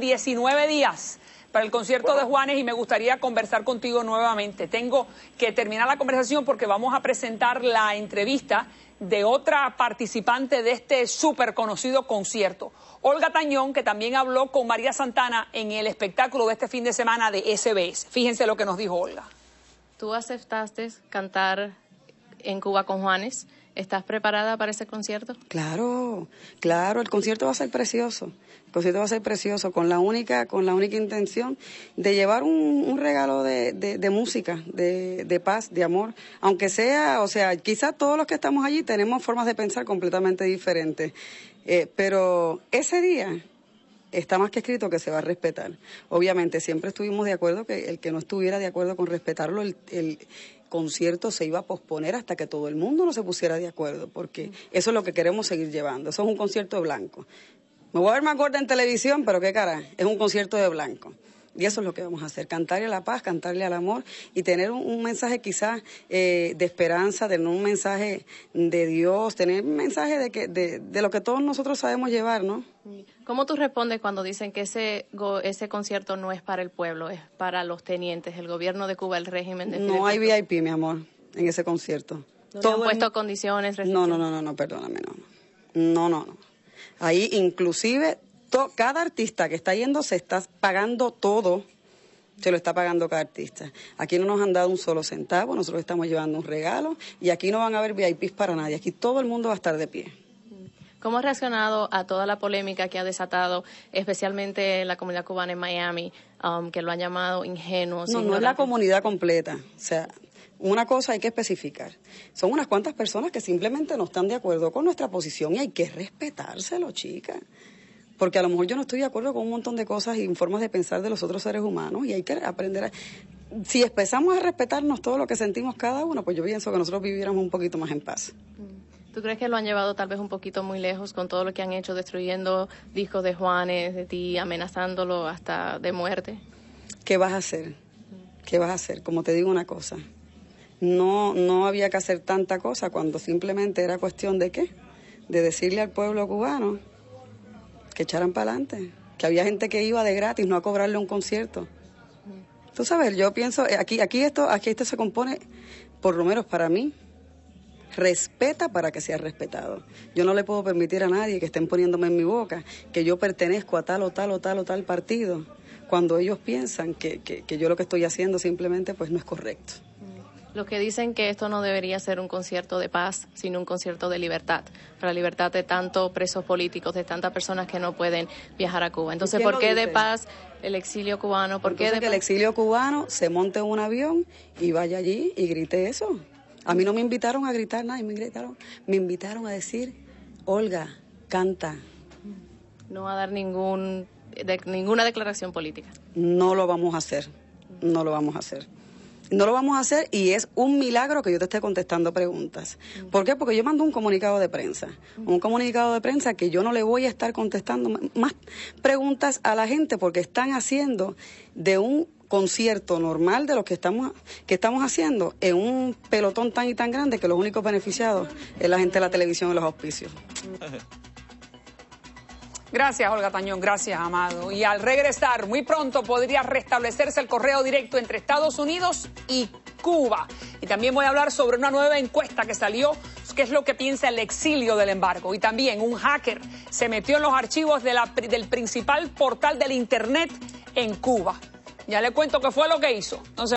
19 días para el concierto de Juanes y me gustaría conversar contigo nuevamente. Tengo que terminar la conversación porque vamos a presentar la entrevista de otra participante de este súper conocido concierto, Olga Tañón, que también habló con María Santana en el espectáculo de este fin de semana de SBS. Fíjense lo que nos dijo Olga. Tú aceptaste cantar en Cuba con Juanes. ¿Estás preparada para ese concierto? Claro, claro, el concierto va a ser precioso. El concierto va a ser precioso con la única, con la única intención de llevar un, regalo de, música, de, paz, de amor. Aunque sea, o sea, quizás todos los que estamos allí tenemos formas de pensar completamente diferentes. Eh, pero ese día, está más que escrito que se va a respetar. Obviamente, siempre estuvimos de acuerdo que el que no estuviera de acuerdo con respetarlo, el, concierto se iba a posponer hasta que todo el mundo no se pusiera de acuerdo, porque eso es lo que queremos seguir llevando. Eso es un concierto de blanco. Me voy a ver más gorda en televisión, pero qué cara, es un concierto de blanco. Y eso es lo que vamos a hacer, cantarle a la paz, cantarle al amor y tener un, mensaje quizás eh, de esperanza, tener un mensaje de Dios, tener un mensaje de, que, de, de lo que todos nosotros sabemos llevar, ¿no? ¿Cómo tú respondes cuando dicen que ese, ese concierto no es para el pueblo, es para los tenientes, el gobierno de Cuba, el régimen de... No hay VIP, mi amor, en ese concierto. ¿No Todo han puesto condiciones? No, no, no, no, no, perdóname, no. No, no, no. Ahí inclusive cada artista que está yendo se está pagando todo, se lo está pagando cada artista. Aquí no nos han dado un solo centavo, nosotros estamos llevando un regalo y aquí no van a haber VIPs para nadie, aquí todo el mundo va a estar de pie. ¿Cómo ha reaccionado a toda la polémica que ha desatado, especialmente la comunidad cubana en Miami, um, que lo han llamado ingenuo? No, no es la comunidad completa. O sea, una cosa hay que especificar. Son unas cuantas personas que simplemente no están de acuerdo con nuestra posición y hay que respetárselo, chicas porque a lo mejor yo no estoy de acuerdo con un montón de cosas y formas de pensar de los otros seres humanos y hay que aprender a... Si empezamos a respetarnos todo lo que sentimos cada uno, pues yo pienso que nosotros viviéramos un poquito más en paz. ¿Tú crees que lo han llevado tal vez un poquito muy lejos con todo lo que han hecho, destruyendo discos de Juanes, de ti, amenazándolo hasta de muerte? ¿Qué vas a hacer? ¿Qué vas a hacer? Como te digo una cosa, no, no había que hacer tanta cosa cuando simplemente era cuestión de qué? De decirle al pueblo cubano que echaran para adelante, que había gente que iba de gratis, no a cobrarle un concierto. Tú sabes, yo pienso, eh, aquí, aquí esto, aquí esto se compone, por lo menos para mí, respeta para que sea respetado. Yo no le puedo permitir a nadie que estén poniéndome en mi boca que yo pertenezco a tal o tal o tal o tal partido, cuando ellos piensan que, que, que yo lo que estoy haciendo simplemente pues no es correcto. Los que dicen que esto no debería ser un concierto de paz, sino un concierto de libertad, para la libertad de tantos presos políticos, de tantas personas que no pueden viajar a Cuba. Entonces, ¿por qué de paz el exilio cubano? ¿Por qué de que el exilio cubano se monte un avión y vaya allí y grite eso? A mí no me invitaron a gritar nada, me gritaron, me invitaron a decir, Olga, canta. No va a dar ningún, ninguna declaración política. No lo vamos a hacer, no lo vamos a hacer no lo vamos a hacer y es un milagro que yo te esté contestando preguntas. Mm. ¿Por qué? Porque yo mando un comunicado de prensa, mm. un comunicado de prensa que yo no le voy a estar contestando más preguntas a la gente porque están haciendo de un concierto normal de lo que estamos que estamos haciendo en un pelotón tan y tan grande que los únicos beneficiados es la gente de la televisión y los auspicios. Gracias, Olga Tañón. Gracias, Amado. Y al regresar, muy pronto podría restablecerse el correo directo entre Estados Unidos y Cuba. Y también voy a hablar sobre una nueva encuesta que salió, qué es lo que piensa el exilio del embargo. Y también un hacker se metió en los archivos del principal portal del Internet en Cuba. Ya le cuento qué fue lo que hizo.